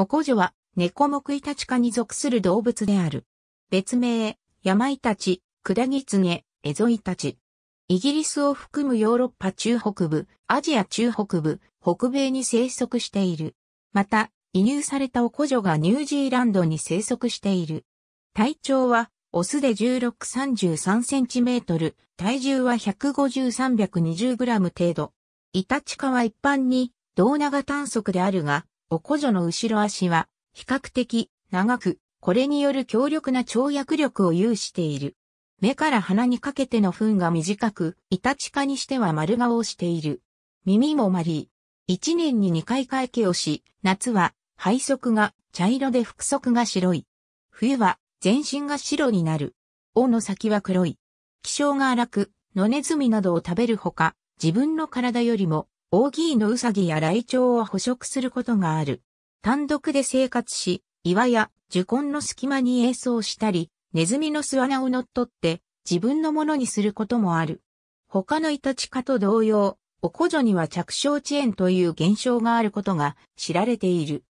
オコジョは、ネコ目イタチ科に属する動物である。別名、山イタチ、クダギツネ、エゾイタチ。イギリスを含むヨーロッパ中北部、アジア中北部、北米に生息している。また、移入されたオコジョがニュージーランドに生息している。体長は、オスで1633センチメートル、体重は150-320グラム程度。イタチ科は一般に、胴長短足であるが、おこじょの後ろ足は比較的長く、これによる強力な跳躍力を有している。目から鼻にかけての糞が短く、イタチカにしては丸顔をしている。耳も丸い。一年に二回回計をし、夏は背側が茶色で腹側が白い。冬は全身が白になる。尾の先は黒い。気性が荒く、野ネズミなどを食べるほか、自分の体よりも大木のウサギやライチョウを捕食することがある。単独で生活し、岩や樹根の隙間に栄をしたり、ネズミの巣穴を乗っ取って自分のものにすることもある。他のイタチ科と同様、おコジョには着床遅延という現象があることが知られている。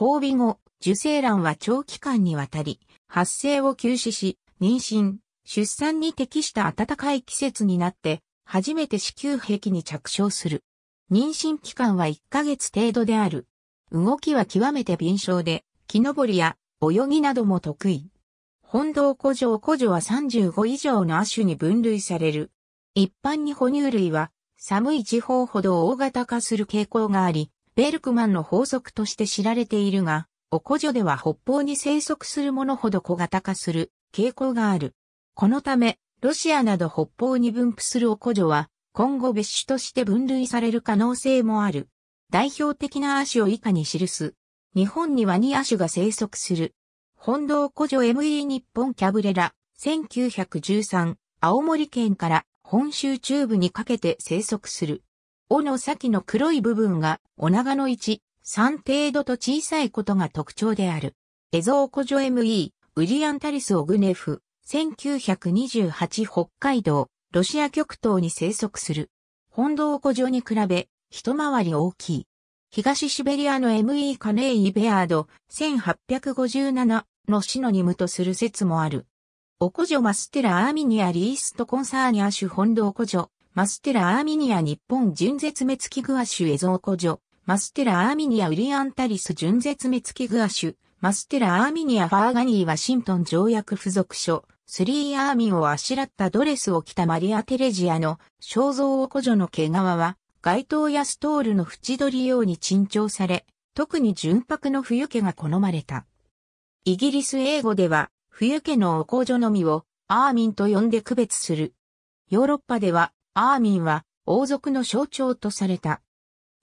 交尾後、受精卵は長期間にわたり、発生を休止し、妊娠、出産に適した暖かい季節になって、初めて子宮壁に着床する。妊娠期間は1ヶ月程度である。動きは極めて敏捷で、木登りや泳ぎなども得意。本堂古城古城は35以上の亜種に分類される。一般に哺乳類は寒い地方ほど大型化する傾向があり、ベルクマンの法則として知られているが、お古城では北方に生息するものほど小型化する傾向がある。このため、ロシアなど北方に分布するお古城は、今後別種として分類される可能性もある。代表的な亜種を以下に記す。日本には2亜種が生息する。本堂古女 ME 日本キャブレラ、1913、青森県から本州中部にかけて生息する。尾の先の黒い部分が、お長の1、3程度と小さいことが特徴である。エゾー古女 ME、ウリアンタリスオグネフ、1928北海道、ロシア極東に生息する。本土古城に比べ、一回り大きい。東シベリアの M.E. カネイ・ベアード、1857のシノニムとする説もある。オコジョマステラ・アーミニア・リースト・コンサーニア州本土古城、マステラ・アーミニア日本純絶滅危惧亜種エゾオコジョ、マステラ・アーミニア・ウリアンタリス純絶滅危惧亜種、マステラ・アーミニア・ファーガニー・ワシントン条約付属書、スリーアーミをあしらったドレスを着たマリア・テレジアの肖像を古女の毛皮は、街灯やストールの縁取り用に珍重され、特に純白の冬毛が好まれた。イギリス英語では、冬毛のお紅女のみをアーミンと呼んで区別する。ヨーロッパでは、アーミンは王族の象徴とされた。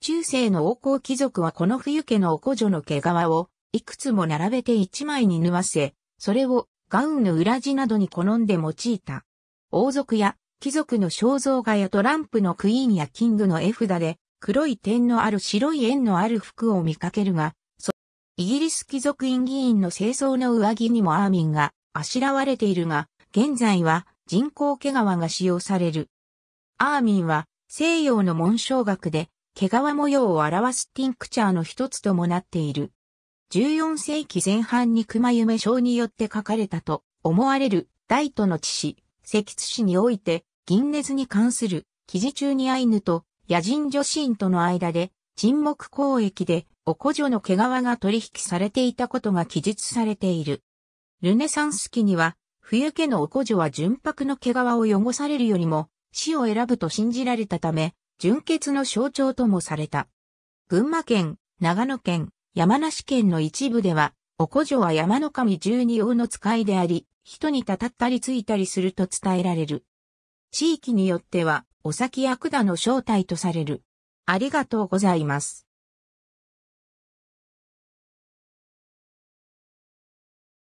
中世の王侯貴族はこの冬毛のお古女の毛皮をいくつも並べて一枚に縫わせ、それをガウンの裏地などに好んで用いた。王族や貴族の肖像画やトランプのクイーンやキングの絵札で黒い点のある白い円のある服を見かけるが、イギリス貴族院議員の清掃の上着にもアーミンがあしらわれているが、現在は人工毛皮が使用される。アーミンは西洋の紋章学で毛皮模様を表すティンクチャーの一つともなっている。14世紀前半に熊夢章によって書かれたと思われる大都の地史、石津市において、銀熱に関する記事中にアイヌと野人女神との間で沈黙交易でお古女の毛皮が取引されていたことが記述されている。ルネサンス期には、冬家のお古女は純白の毛皮を汚されるよりも死を選ぶと信じられたため、純血の象徴ともされた。群馬県、長野県、山梨県の一部では、お古城は山の神十二王の使いであり、人にたたったりついたりすると伝えられる。地域によっては、お先や管の正体とされる。ありがとうございます。